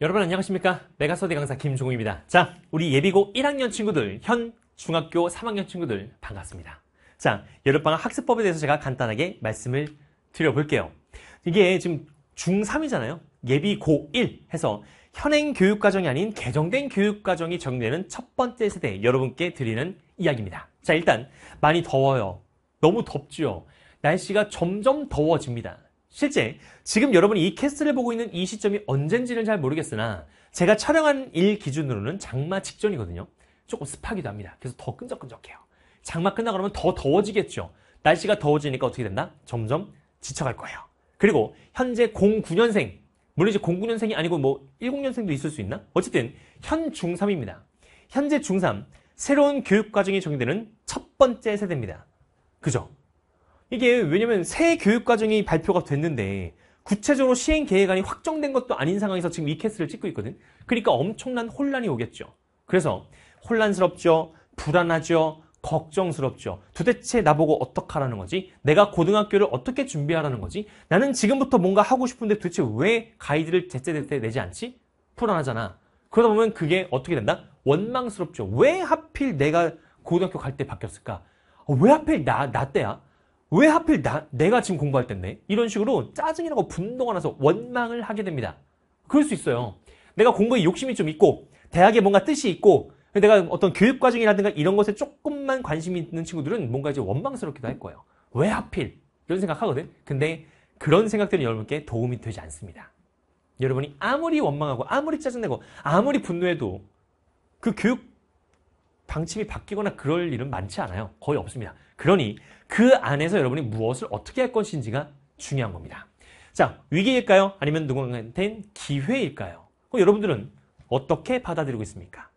여러분 안녕하십니까? 메가서디 강사 김종우입니다. 자, 우리 예비고 1학년 친구들, 현 중학교 3학년 친구들 반갑습니다. 자, 여름방학 학습법에 대해서 제가 간단하게 말씀을 드려볼게요. 이게 지금 중3이잖아요. 예비고 1 해서 현행 교육과정이 아닌 개정된 교육과정이 적용되는 첫 번째 세대 여러분께 드리는 이야기입니다. 자, 일단 많이 더워요. 너무 덥지요. 날씨가 점점 더워집니다. 실제 지금 여러분이 이 캐스트를 보고 있는 이 시점이 언젠지는 잘 모르겠으나 제가 촬영한 일 기준으로는 장마 직전이거든요. 조금 습하기도 합니다. 그래서 더 끈적끈적해요. 장마 끝나고 그러면더 더워지겠죠. 날씨가 더워지니까 어떻게 된다? 점점 지쳐갈 거예요. 그리고 현재 09년생, 물론 이제 09년생이 아니고 뭐 10년생도 있을 수 있나? 어쨌든 현 중3입니다. 현재 중3, 새로운 교육과정이 정용되는첫 번째 세대입니다. 그죠? 이게 왜냐면 새 교육과정이 발표가 됐는데 구체적으로 시행 계획안이 확정된 것도 아닌 상황에서 지금 이 캐스를 찍고 있거든. 그러니까 엄청난 혼란이 오겠죠. 그래서 혼란스럽죠. 불안하죠. 걱정스럽죠. 도대체 나보고 어떡하라는 거지? 내가 고등학교를 어떻게 준비하라는 거지? 나는 지금부터 뭔가 하고 싶은데 도대체 왜 가이드를 제때제때 내지 않지? 불안하잖아. 그러다 보면 그게 어떻게 된다? 원망스럽죠. 왜 하필 내가 고등학교 갈 때 바뀌었을까? 어, 왜 하필 나, 나 때야? 왜 하필 나, 내가 지금 공부할 때인데? 이런 식으로 짜증이 나고 분노가 나서 원망을 하게 됩니다. 그럴 수 있어요. 내가 공부에 욕심이 좀 있고 대학에 뭔가 뜻이 있고 내가 어떤 교육 과정이라든가 이런 것에 조금만 관심이 있는 친구들은 뭔가 이제 원망스럽기도 할 거예요. 왜 하필? 이런 생각하거든. 근데 그런 생각들은 여러분께 도움이 되지 않습니다. 여러분이 아무리 원망하고 아무리 짜증내고 아무리 분노해도 그 교육 방침이 바뀌거나 그럴 일은 많지 않아요. 거의 없습니다. 그러니 그 안에서 여러분이 무엇을 어떻게 할 것인지가 중요한 겁니다. 자, 위기일까요? 아니면 누군가한테 기회일까요? 그럼 여러분들은 어떻게 받아들이고 있습니까?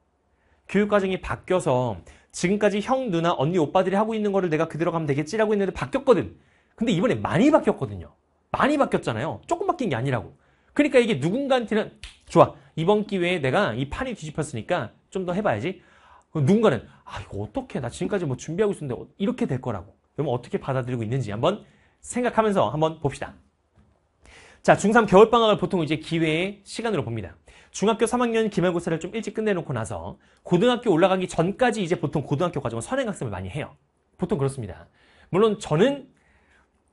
교육과정이 바뀌어서 지금까지 형, 누나, 언니, 오빠들이 하고 있는 거를 내가 그대로 가면 되겠지라고 했는데 바뀌었거든. 근데 이번에 많이 바뀌었거든요. 많이 바뀌었잖아요. 조금 바뀐 게 아니라고. 그러니까 이게 누군가한테는 좋아. 이번 기회에 내가 이 판이 뒤집혔으니까 좀 더 해봐야지. 그 누군가는 아 이거 어떻게 나 지금까지 뭐 준비하고 있었는데 이렇게 될 거라고 그러면 어떻게 받아들이고 있는지 한번 생각하면서 한번 봅시다. 자, 중3 겨울방학을 보통 이제 기회의 시간으로 봅니다. 중학교 3학년 기말고사를 좀 일찍 끝내놓고 나서 고등학교 올라가기 전까지 이제 보통 고등학교 과정은 선행학습을 많이 해요. 보통 그렇습니다. 물론 저는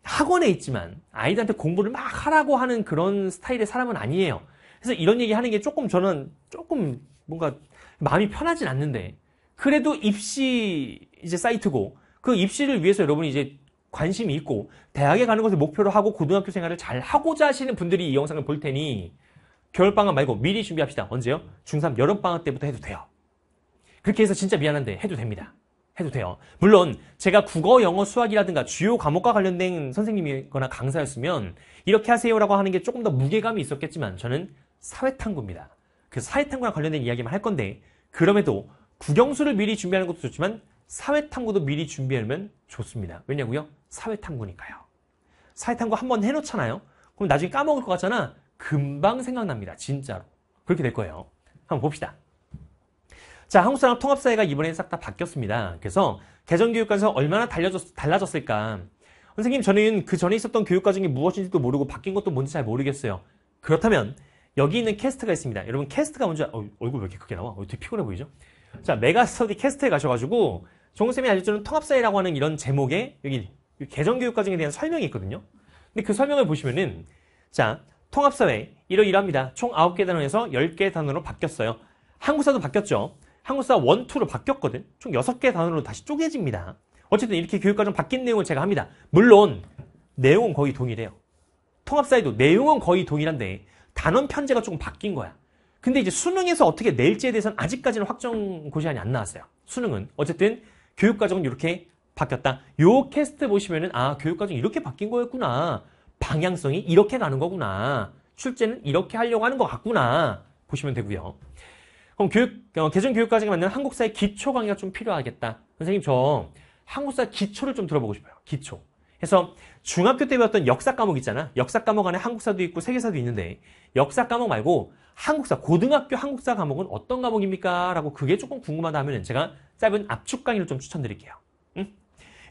학원에 있지만 아이들한테 공부를 막 하라고 하는 그런 스타일의 사람은 아니에요. 그래서 이런 얘기 하는 게 조금 저는 조금 뭔가 마음이 편하진 않는데 그래도 입시 이제 사이트고 그 입시를 위해서 여러분이 이제 관심이 있고 대학에 가는 것을 목표로 하고 고등학교 생활을 잘 하고자 하시는 분들이 이 영상을 볼 테니 겨울방학 말고 미리 준비합시다. 언제요? 중3 여름방학 때부터 해도 돼요. 그렇게 해서 진짜 미안한데 해도 됩니다. 해도 돼요. 물론 제가 국어, 영어, 수학이라든가 주요 과목과 관련된 선생님이거나 강사였으면 이렇게 하세요라고 하는 게 조금 더 무게감이 있었겠지만 저는 사회탐구입니다. 그 사회탐구와 관련된 이야기만 할 건데 그럼에도 구경수를 미리 준비하는 것도 좋지만 사회탐구도 미리 준비하면 좋습니다. 왜냐고요? 사회탐구니까요. 사회탐구 한 번 해놓잖아요. 그럼 나중에 까먹을 것 같잖아. 금방 생각납니다. 진짜로. 그렇게 될 거예요. 한번 봅시다. 자, 한국 사람 통합사회가 이번에 싹 다 바뀌었습니다. 그래서 개정교육과에서 얼마나 달려졌, 달라졌을까. 선생님, 저는 그 전에 있었던 교육과정이 무엇인지도 모르고 바뀐 것도 뭔지 잘 모르겠어요. 그렇다면 여기 있는 캐스트가 있습니다. 여러분, 캐스트가 뭔지, 어, 얼굴 왜 이렇게 크게 나와? 어, 되게 피곤해 보이죠? 자, 메가스터디 캐스트에 가셔가지고 종쌤이 알려주는 통합사회라고 하는 이런 제목의 여기 개정교육과정에 대한 설명이 있거든요. 근데 그 설명을 보시면은 자, 통합사회 이러이러합니다. 총 9개 단원에서 10개 단원으로 바뀌었어요. 한국사도 바뀌었죠. 한국사 1, 2로 바뀌었거든. 총 6개 단원으로 다시 쪼개집니다. 어쨌든 이렇게 교육과정 바뀐 내용을 제가 합니다. 물론 내용은 거의 동일해요. 통합사회도 내용은 거의 동일한데 단원 편제가 조금 바뀐 거야. 근데 이제 수능에서 어떻게 낼지에 대해서는 아직까지는 확정 고시안이 안 나왔어요. 수능은 어쨌든 교육과정은 이렇게 바뀌었다. 요 캐스트 보시면은 아 교육과정이 이렇게 바뀐 거였구나. 방향성이 이렇게 가는 거구나. 출제는 이렇게 하려고 하는 것 같구나. 보시면 되고요. 그럼 교육 어, 개정 교육과정에 맞는 한국사의 기초 강의가 좀 필요하겠다. 선생님 저 한국사 기초를 좀 들어보고 싶어요. 기초. 그래서 중학교 때 배웠던 역사 과목 있잖아. 역사 과목 안에 한국사도 있고 세계사도 있는데 역사 과목 말고 한국사, 고등학교 한국사 과목은 어떤 과목입니까? 라고 그게 조금 궁금하다 하면 제가 짧은 압축 강의를 좀 추천드릴게요. 응?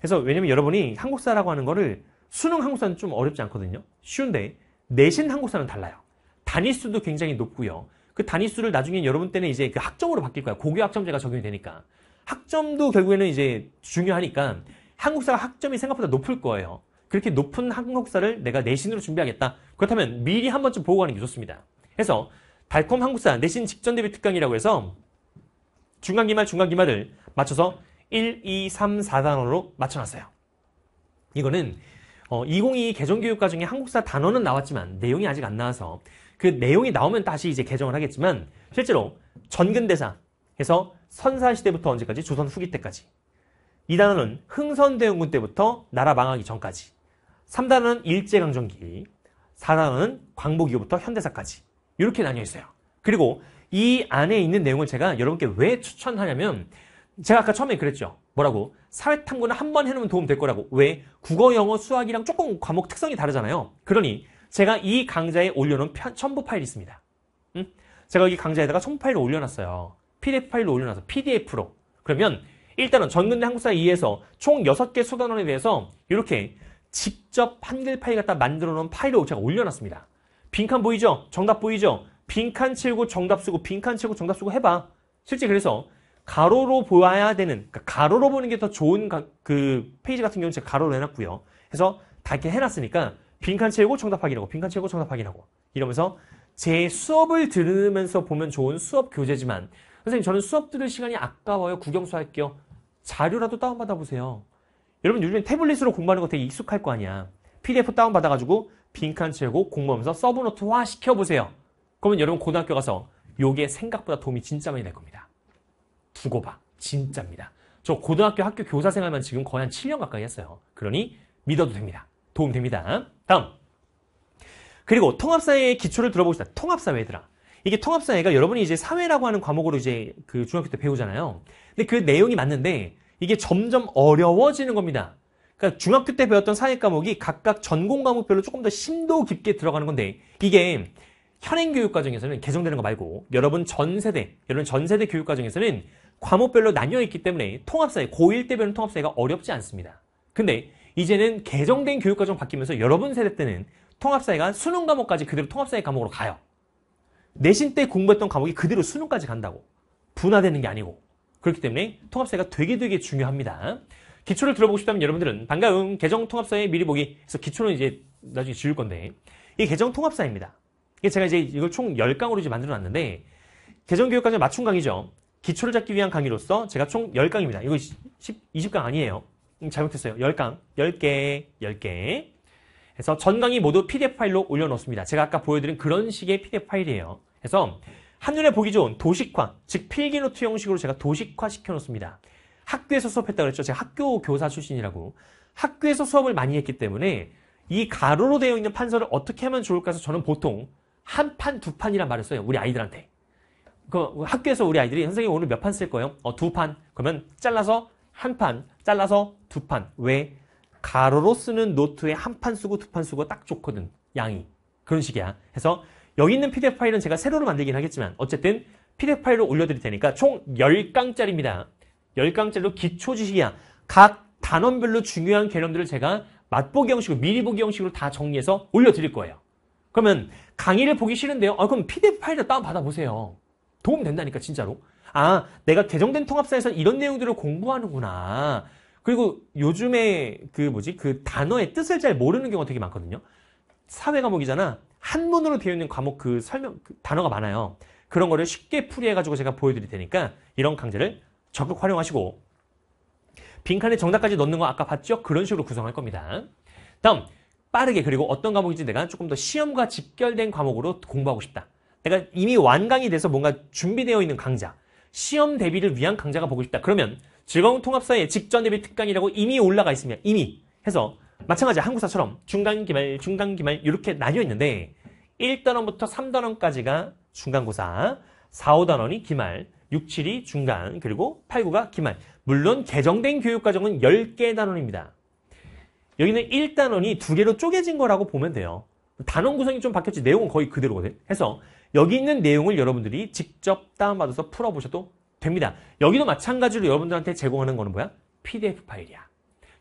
그래서 왜냐면 여러분이 한국사라고 하는 거를 수능 한국사는 좀 어렵지 않거든요. 쉬운데 내신 한국사는 달라요. 단위수도 굉장히 높고요. 그 단위수를 나중에 여러분 때는 이제 그 학점으로 바뀔 거예요 고교 학점제가 적용이 되니까. 학점도 결국에는 이제 중요하니까 한국사 학점이 생각보다 높을 거예요. 그렇게 높은 한국사를 내가 내신으로 준비하겠다. 그렇다면 미리 한 번쯤 보고 가는 게 좋습니다. 그래서 발콤 한국사 내신 직전 대비 특강이라고 해서 중간기말 중간기말을 맞춰서 1, 2, 3, 4단어로 맞춰놨어요. 이거는 어, 2022 개정교육과 중에 한국사 단어는 나왔지만 내용이 아직 안 나와서 그 내용이 나오면 다시 이제 개정을 하겠지만 실제로 전근대사 해서 선사시대부터 언제까지? 조선 후기 때까지. 이 단어는 흥선대원군 때부터 나라 망하기 전까지. 3단어는 일제강점기, 4단어는 광복 이후부터 현대사까지. 이렇게 나뉘어 있어요. 그리고 이 안에 있는 내용을 제가 여러분께 왜 추천하냐면 제가 아까 처음에 그랬죠. 뭐라고? 사회탐구는 한 번 해놓으면 도움 될 거라고. 왜? 국어, 영어, 수학이랑 조금 과목 특성이 다르잖아요. 그러니 제가 이 강좌에 올려놓은 편, 첨부 파일이 있습니다. 음? 제가 여기 강좌에다가 첨부 파일을 올려놨어요. PDF 파일로 올려놔서 PDF로. 그러면 일단은 전근대 한국사 2에서 총 6개 수단원에 대해서 이렇게 직접 한글 파일 갖다 만들어 놓은 파일을 제가 올려놨습니다. 빈칸 보이죠? 정답 보이죠? 빈칸 채우고 정답 쓰고 빈칸 채우고 정답 쓰고 해봐. 실제 그래서 가로로 보아야 되는 그러니까 가로로 보는 게 더 좋은 가, 그 페이지 같은 경우는 제가 가로로 해놨고요. 그래서 다 이렇게 해놨으니까 빈칸 채우고 정답 확인하고 빈칸 채우고 정답 확인하고 이러면서 제 수업을 들으면서 보면 좋은 수업 교재지만 선생님 저는 수업 들을 시간이 아까워요. 구경수 할게요. 자료라도 다운받아 보세요. 여러분 요즘에 태블릿으로 공부하는 거 되게 익숙할 거 아니야. PDF 다운받아가지고 빈칸 채우고 공부하면서 서브노트화 시켜보세요. 그러면 여러분 고등학교 가서 요게 생각보다 도움이 진짜 많이 될 겁니다. 두고 봐. 진짜입니다. 저 고등학교 학교 교사 생활만 지금 거의 한 7년 가까이 했어요. 그러니 믿어도 됩니다. 도움 됩니다. 다음. 그리고 통합사회의 기초를 들어보시다. 통합사회 들아 이게 통합사회가 여러분이 이제 사회라고 하는 과목으로 이제 그 중학교 때 배우잖아요. 근데 그 내용이 맞는데 이게 점점 어려워지는 겁니다. 그러니까 중학교 때 배웠던 사회 과목이 각각 전공 과목별로 조금 더 심도 깊게 들어가는 건데 이게 현행 교육 과정에서는 개정되는 거 말고 여러분 전 세대, 여러분 전 세대 교육 과정에서는 과목별로 나뉘어 있기 때문에 통합사회, 고1 때 배우는 통합사회가 어렵지 않습니다. 근데 이제는 개정된 교육 과정 바뀌면서 여러분 세대 때는 통합사회가 수능 과목까지 그대로 통합사회 과목으로 가요. 내신 때 공부했던 과목이 그대로 수능까지 간다고. 분화되는 게 아니고. 그렇기 때문에 통합사회가 되게 되게 중요합니다. 기초를 들어보고 싶다면 여러분들은 반가운 계정통합사의 미리 보기 그래서 기초는 이제 나중에 지울 건데 이계정통합사입니다 이게 제가 이제 이걸 총 10강으로 이제 만들어 놨는데 계정교육과정 맞춤 강의죠. 기초를 잡기 위한 강의로서 제가 총 10강입니다. 이거 10, 20강 아니에요. 음, 잘못했어요. 10강, 10개, 10개. 그래서 전 강의 모두 PDF 파일로 올려놓습니다. 제가 아까 보여드린 그런 식의 PDF 파일이에요. 그래서 한눈에 보기 좋은 도식화, 즉 필기노트 형식으로 제가 도식화 시켜놓습니다. 학교에서 수업했다 고 그랬죠. 제가 학교 교사 출신이라고. 학교에서 수업을 많이 했기 때문에 이 가로로 되어 있는 판서를 어떻게 하면 좋을까 해서 저는 보통 한 판, 두 판이란 말을 써요. 우리 아이들한테. 그 학교에서 우리 아이들이 선생님 오늘 몇 판 쓸 거예요? 어, 두 판. 그러면 잘라서 한 판, 잘라서 두 판. 왜? 가로로 쓰는 노트에 한 판 쓰고 두 판 쓰고 딱 좋거든. 양이. 그런 식이야. 그래서 여기 있는 PDF 파일은 제가 세로로 만들긴 하겠지만 어쨌든 PDF 파일로 올려드릴 테니까 총 10강짜리입니다. 열강짜로 기초 지식이야. 각 단원별로 중요한 개념들을 제가 맛보기 형식으로 미리 보기 형식으로 다 정리해서 올려드릴 거예요. 그러면 강의를 보기 싫은데요. 아, 그럼 PDF 파일을 다운받아 보세요. 도움 된다니까 진짜로. 아 내가 개정된 통합사에서 이런 내용들을 공부하는구나. 그리고 요즘에 그 뭐지 그 단어의 뜻을 잘 모르는 경우가 되게 많거든요. 사회 과목이잖아. 한문으로 되어 있는 과목 그 설명 그 단어가 많아요. 그런 거를 쉽게 풀이해가지고 제가 보여드릴 테니까 이런 강제를 적극 활용하시고 빈칸에 정답까지 넣는 거 아까 봤죠? 그런 식으로 구성할 겁니다. 다음 빠르게 그리고 어떤 과목인지 내가 조금 더 시험과 직결된 과목으로 공부하고 싶다. 내가 이미 완강이 돼서 뭔가 준비되어 있는 강좌, 시험 대비를 위한 강좌가 보고 싶다. 그러면 즐거운 통합사의 직전 대비 특강이라고 이미 올라가 있으면 이미 해서 마찬가지 한국사처럼 중간기말, 중간기말 이렇게 나뉘어 있는데 1단원부터 3단원까지가 중간고사, 4, 5단원이 기말, 6, 7이 중간, 그리고 8, 9가 기말. 물론 개정된 교육과정은 10개 단원입니다. 여기는 1단원이 2 개로 쪼개진 거라고 보면 돼요. 단원 구성이 좀 바뀌었지 내용은 거의 그대로거든. 해서 여기 있는 내용을 여러분들이 직접 다운받아서 풀어보셔도 됩니다. 여기도 마찬가지로 여러분들한테 제공하는 거는 뭐야? PDF 파일이야.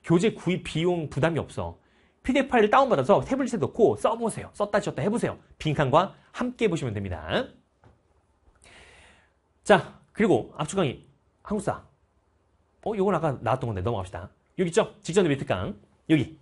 교재 구입 비용 부담이 없어. PDF 파일을 다운받아서 태블릿에 넣고 써보세요. 썼다 지었다 해보세요. 빈칸과 함께 보시면 됩니다. 자, 그리고 압축 강의 한국사. 어, 요건 아까 나왔던 건데 넘어갑시다. 여기 있죠? 직전의 밑강 여기.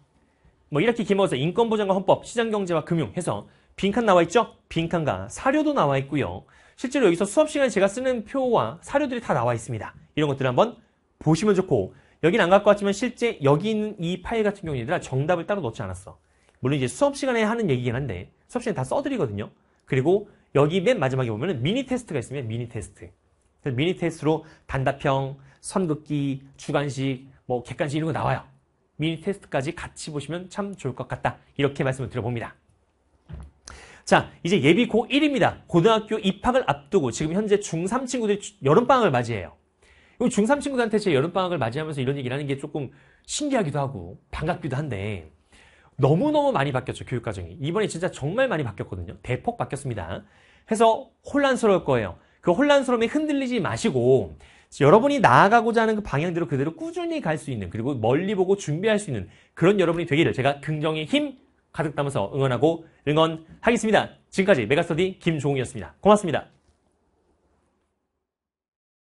뭐 1학기 김어고사 인권보장과 헌법, 시장경제와 금융 해서 빈칸 나와 있죠? 빈칸과 사료도 나와 있고요. 실제로 여기서 수업 시간에 제가 쓰는 표와 사료들이 다 나와 있습니다. 이런 것들 을 한번 보시면 좋고 여긴 안 갖고 왔지만 실제 여기 있는 이 파일 같은 경우는 들아 정답을 따로 넣지 않았어. 물론 이제 수업 시간에 하는 얘기긴 한데 수업 시간에 다 써드리거든요. 그리고 여기 맨 마지막에 보면 미니 테스트가 있으면 미니 테스트. 그래서 미니 테스트로 단답형, 선긋기, 주관식, 뭐 객관식 이런 거 나와요. 미니 테스트까지 같이 보시면 참 좋을 것 같다. 이렇게 말씀을 드려봅니다. 자, 이제 예비 고1입니다. 고등학교 입학을 앞두고 지금 현재 중3 친구들이 여름방학을 맞이해요. 이 중3 친구들한테 제 여름방학을 맞이하면서 이런 얘기를 하는 게 조금 신기하기도 하고 반갑기도 한데 너무너무 많이 바뀌었죠, 교육과정이. 이번에 진짜 정말 많이 바뀌었거든요. 대폭 바뀌었습니다. 해서 혼란스러울 거예요. 그 혼란스러움에 흔들리지 마시고 여러분이 나아가고자 하는 그 방향대로 그대로 꾸준히 갈 수 있는 그리고 멀리 보고 준비할 수 있는 그런 여러분이 되기를 제가 긍정의 힘 가득 담아서 응원하고 응원하겠습니다. 지금까지 메가스터디 김종욱이었습니다. 고맙습니다.